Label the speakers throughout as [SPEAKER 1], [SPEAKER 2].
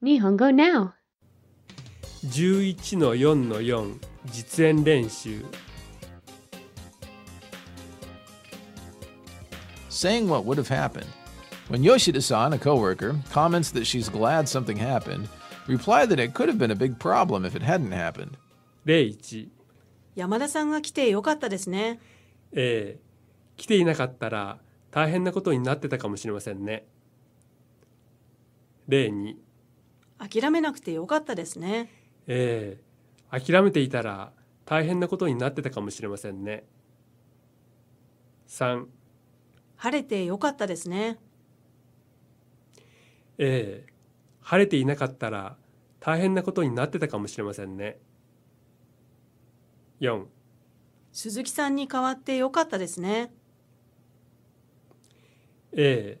[SPEAKER 1] 日本語 Now
[SPEAKER 2] 11の4の4実演練習
[SPEAKER 1] 「Saying what would have happened」When Yoshida-san, a coworker, comments that she's glad something
[SPEAKER 2] happened, reply that it could have been a big problem if it hadn't happened. 01
[SPEAKER 1] 山田さんが来てよかったですね。
[SPEAKER 2] ええ、来ていなかったら大変なことになってたかもしれませんね。02
[SPEAKER 1] 諦めなくてよかったですね
[SPEAKER 2] ええー、諦めていたら大変なことになってたかもしれませんね3
[SPEAKER 1] 晴れてよかったですね
[SPEAKER 2] ええー、晴れていなかったら大変なことになってたかもしれませんね4
[SPEAKER 1] 鈴木さんに代わってよかったですね
[SPEAKER 2] ええ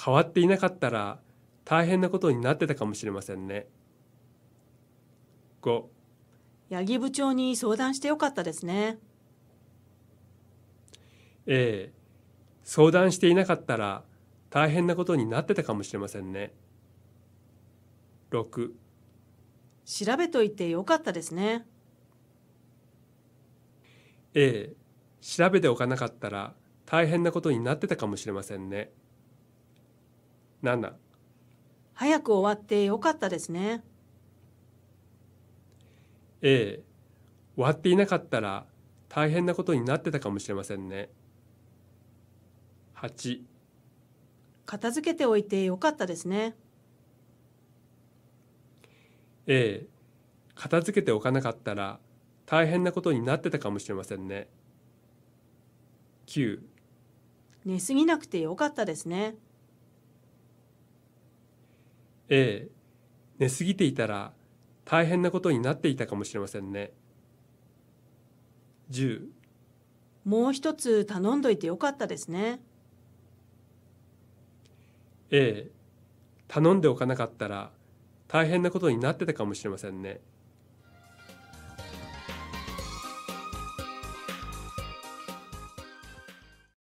[SPEAKER 2] 変わっていなかったら大変なことになってたかもしれませんね五。
[SPEAKER 1] 八木部長に相談してよかったですね
[SPEAKER 2] ええ相談していなかったら大変なことになってたかもしれませんね六。
[SPEAKER 1] 調べといてよかったですね
[SPEAKER 2] ええ調べておかなかったら大変なことになってたかもしれませんね7
[SPEAKER 1] 早く終わってよかったですね。
[SPEAKER 2] ええ、終わっていなかったら大変なことになってたかもしれませんね。八。
[SPEAKER 1] 片付けておいてよかったですね。
[SPEAKER 2] ええ、片付けておかなかったら大変なことになってたかもしれませんね。九。寝
[SPEAKER 1] すぎなくてよかったですね。
[SPEAKER 2] ええ寝すぎていたら大変なことになっていたかもしれませんね10
[SPEAKER 1] もう一つ頼んどいてよかったですね
[SPEAKER 2] ええ頼んでおかなかったら大変なことになってたかもしれませんね。